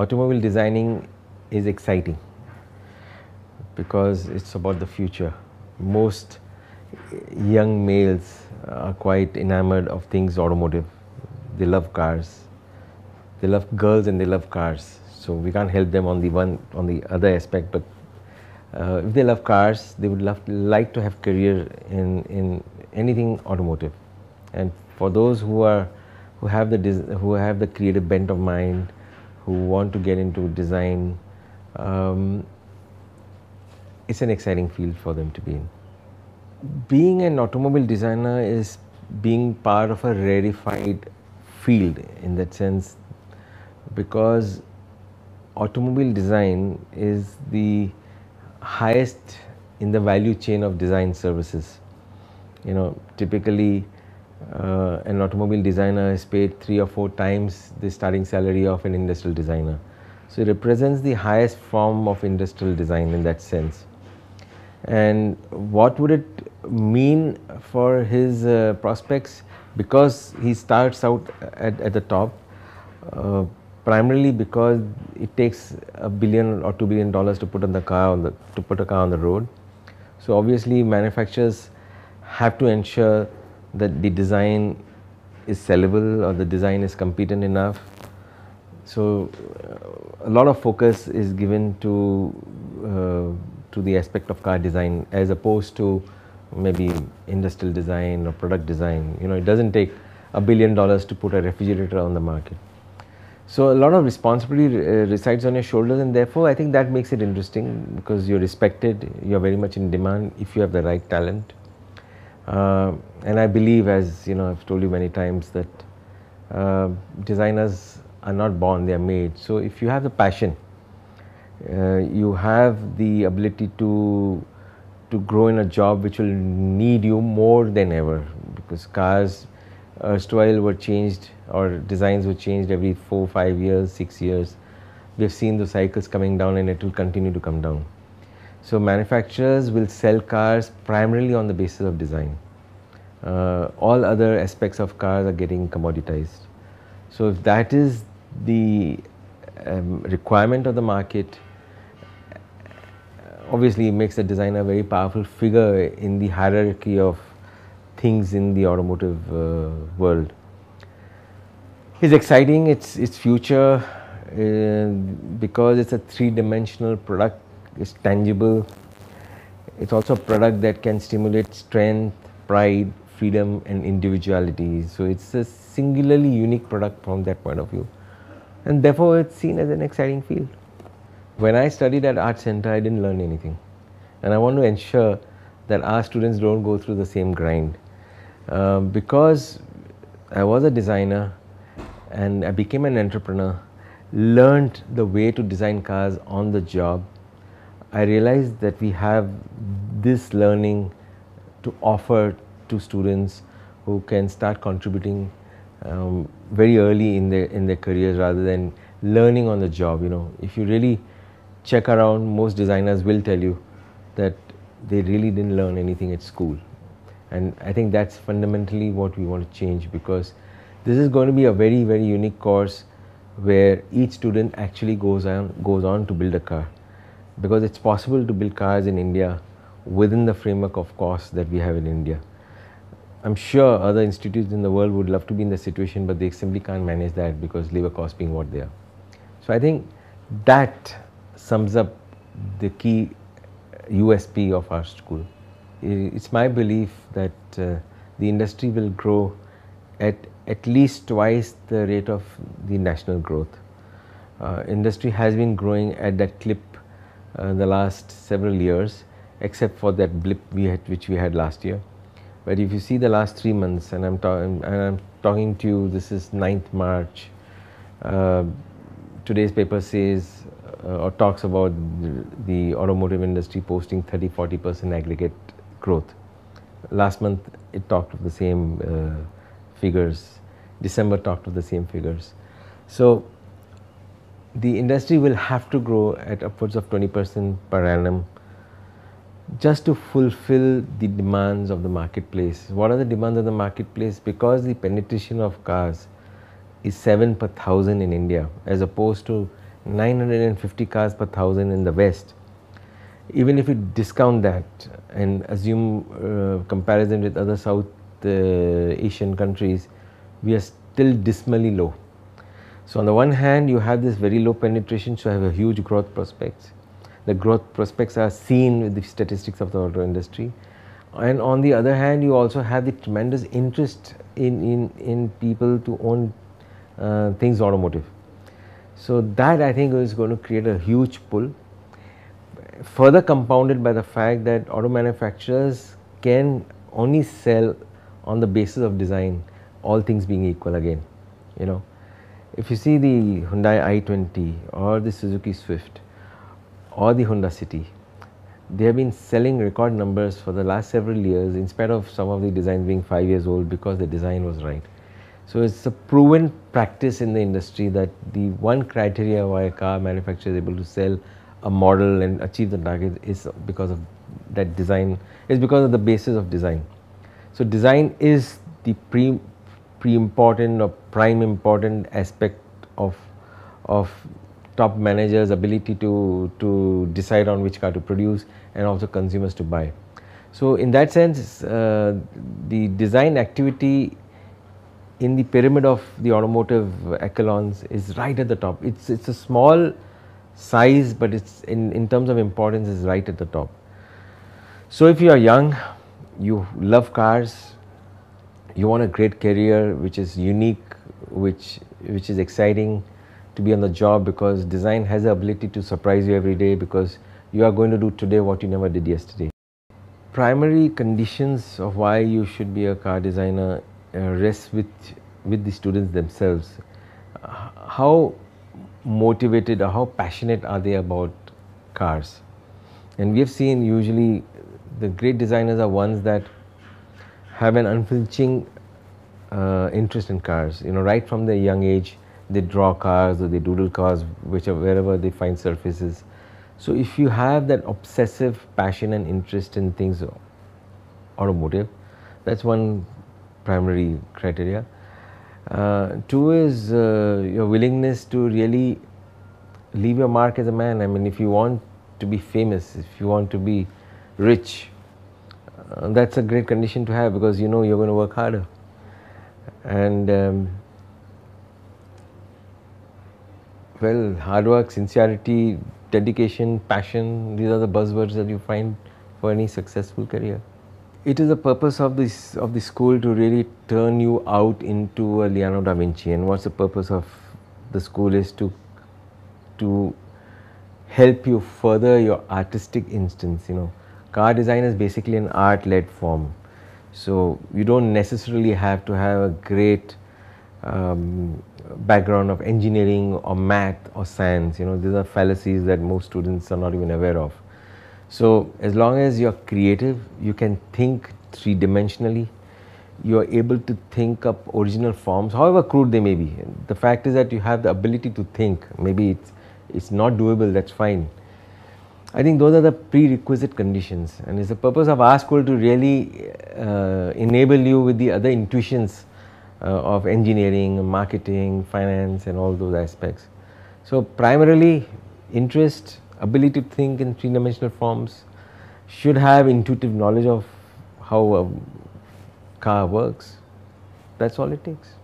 automobile designing is exciting because it's about the future. Most young males are quite enamored of things automotive. They love cars. They love girls and they love cars. So we can't help them on the one on the other aspect. But uh, if they love cars, they would love like to have career in in anything automotive. And for those who are who have the who have the creative bent of mind, who want to get into design. Um, it's an exciting field for them to be in. Being an automobile designer is being part of a rarefied field in that sense because automobile design is the highest in the value chain of design services. You know, typically uh, an automobile designer is paid three or four times the starting salary of an industrial designer. So it represents the highest form of industrial design in that sense. And what would it mean for his uh, prospects? Because he starts out at, at the top, uh, primarily because it takes a billion or two billion dollars to put on the car on the to put a car on the road. So obviously manufacturers have to ensure that the design is sellable or the design is competent enough. So uh, a lot of focus is given to uh, to the aspect of car design as opposed to maybe industrial design or product design. You know, it doesn't take a billion dollars to put a refrigerator on the market. So a lot of responsibility uh, resides on your shoulders and therefore I think that makes it interesting because you're respected, you're very much in demand if you have the right talent. Uh, and I believe, as you know, I've told you many times that uh, designers are not born; they are made. So if you have the passion, uh, you have the ability to to grow in a job which will need you more than ever because cars erstwhile uh, were changed or designs were changed every four, five years, six years. We've seen the cycles coming down and it will continue to come down. So manufacturers will sell cars primarily on the basis of design. Uh, all other aspects of cars are getting commoditized. So if that is the um, requirement of the market, obviously it makes the designer a very powerful figure in the hierarchy of things in the automotive uh, world. It's exciting, it's, its future uh, because it's a three-dimensional product, it's tangible. It's also a product that can stimulate strength, pride, freedom and individuality. So it's a singularly unique product from that point of view. And therefore it's seen as an exciting field. When I studied at Art Center, I didn't learn anything. And I want to ensure that our students don't go through the same grind. Um, because I was a designer and I became an entrepreneur, learned the way to design cars on the job, I realized that we have this learning to offer to students who can start contributing um, very early in their in their careers rather than learning on the job. You know, if you really check around, most designers will tell you that they really didn't learn anything at school, and I think that's fundamentally what we want to change because this is going to be a very very unique course where each student actually goes on goes on to build a car because it's possible to build cars in India within the framework of course that we have in India. I'm sure other institutes in the world would love to be in the situation, but they simply can't manage that because labor costs being what they are. So I think that sums up the key USP of our school. It's my belief that uh, the industry will grow at at least twice the rate of the national growth. Uh, industry has been growing at that clip uh, the last several years, except for that blip we had, which we had last year. But if you see the last three months, and I'm, ta- and I'm talking to you, this is 9th March. Uh, today's paper says uh, or talks about the, automotive industry posting 30 40% aggregate growth. Last month it talked of the same uh, figures, December talked of the same figures. So the industry will have to grow at upwards of 20% per annum just to fulfill the demands of the marketplace. What are the demands of the marketplace? Because the penetration of cars is 7 per thousand in India as opposed to 950 cars per thousand in the West. Even if you discount that and assume uh, comparison with other South uh, Asian countries, we are still dismally low. So on the one hand, you have this very low penetration, so have a huge growth prospects the growth prospects are seen with the statistics of the auto industry. And on the other hand, you also have the tremendous interest in, in, in people to own uh, things automotive. So that I think is going to create a huge pull further compounded by the fact that auto manufacturers can only sell on the basis of design all things being equal again you know if you see the Hyundai i20 or the Suzuki Swift or the Honda City, they have been selling record numbers for the last several years in spite of some of the designs being five years old because the design was right. So it's a proven practice in the industry that the one criteria why a car manufacturer is able to sell a model and achieve the target is because of that design, is because of the basis of design. So design is the pre, pre-important or prime important aspect of, of top managers' ability to, to decide on which car to produce and also consumers to buy. So, in that sense, uh, the design activity in the pyramid of the automotive echelons is right at the top. It's, it's a small size, but it's in, in terms of importance is right at the top. So, if you are young, you love cars, you want a great career which is unique, which, which is exciting, to be on the job because design has the ability to surprise you every day because you are going to do today what you never did yesterday. Primary conditions of why you should be a car designer uh, rests with, with the students themselves. How motivated or how passionate are they about cars? And we have seen usually the great designers are ones that have an unflinching uh, interest in cars, you know, right from their young age they draw cars or they doodle cars, whichever wherever they find surfaces. So if you have that obsessive passion and interest in things uh, automotive, that's one primary criteria. Uh, two is uh, your willingness to really leave your mark as a man. I mean, if you want to be famous, if you want to be rich, uh, that's a great condition to have because you know you're going to work harder. And um, Well, hard work, sincerity, dedication, passion, these are the buzzwords that you find for any successful career. It is the purpose of this of the school to really turn you out into a Leonardo da Vinci. And what's the purpose of the school is to to help you further your artistic instance. You know, car design is basically an art-led form, so you don't necessarily have to have a great um, background of engineering or math or science. You know, these are fallacies that most students are not even aware of. So as long as you're creative, you can think three-dimensionally, you're able to think up original forms, however crude they may be. The fact is that you have the ability to think. Maybe it's, it's not doable, that's fine. I think those are the prerequisite conditions and it's the purpose of our school to really uh, enable you with the other intuitions uh, of engineering, marketing, finance and all those aspects. So primarily interest, ability to think in three dimensional forms, should have intuitive knowledge of how a car works. That's all it takes.